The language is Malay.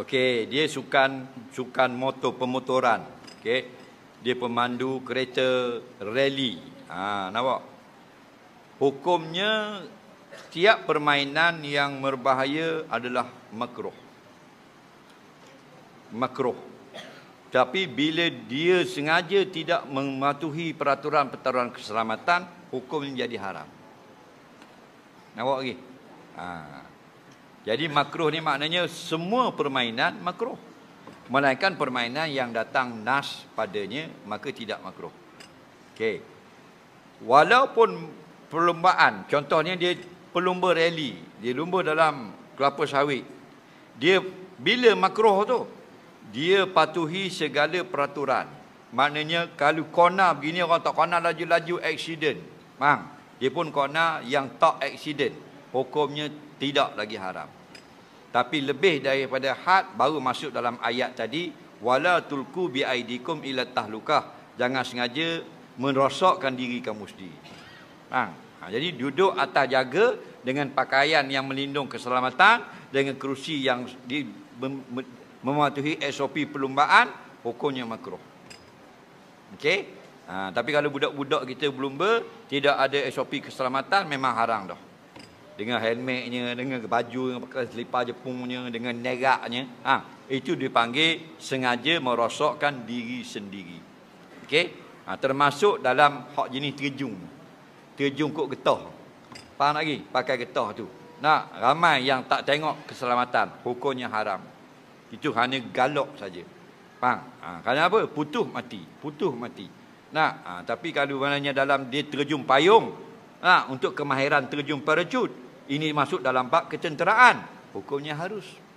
Okey, dia sukan sukan motor pemotoran. Okey. Dia pemandu kereta rally. Ha, nampak? Hukumnya setiap permainan yang berbahaya adalah makruh. Makruh. Tapi bila dia sengaja tidak mematuhi peraturan peraturan keselamatan, hukum menjadi haram. Nampak lagi? Okay? Ha. Jadi makruh ni maknanya semua permainan makruh. Melainkan permainan yang datang nas padanya maka tidak makruh. Okey. Walaupun perlumbaan, contohnya dia pelumba rally, dia lumba dalam kelapa sawit. Dia bila makruh tu dia patuhi segala peraturan. Maknanya kalau kona begini orang tak kona laju-laju aksiden. Faham? Dia pun kona yang tak aksiden. Hukumnya tidak lagi haram tapi lebih daripada had baru masuk dalam ayat tadi wala tulku bi aidikum ila tahlukah jangan sengaja merosakkan diri kamu sendiri. Ha. ha jadi duduk atas jaga dengan pakaian yang melindung keselamatan dengan kerusi yang di, mem, mem, mematuhi SOP perlumbaan hukumnya makruh. Okey? Ha, tapi kalau budak-budak kita belum ber, tidak ada SOP keselamatan memang haram dah dengan helmetnya, dengan baju, dengan pakai selipar jepungnya, dengan negaknya. Ha, itu dipanggil sengaja merosokkan diri sendiri. Okey? Ha, termasuk dalam hak jenis terjun, terjun kok getah. Faham lagi? Pakai getah tu. Nak ramai yang tak tengok keselamatan, hukumnya haram. Itu hanya galak saja. Faham? Ha, kerana apa? Putuh mati. Putuh mati. Nak, ha, tapi kalau mananya dalam dia terjun payung, ha, untuk kemahiran terjun parachute, ini masuk dalam bab kecenteraan. Hukumnya harus.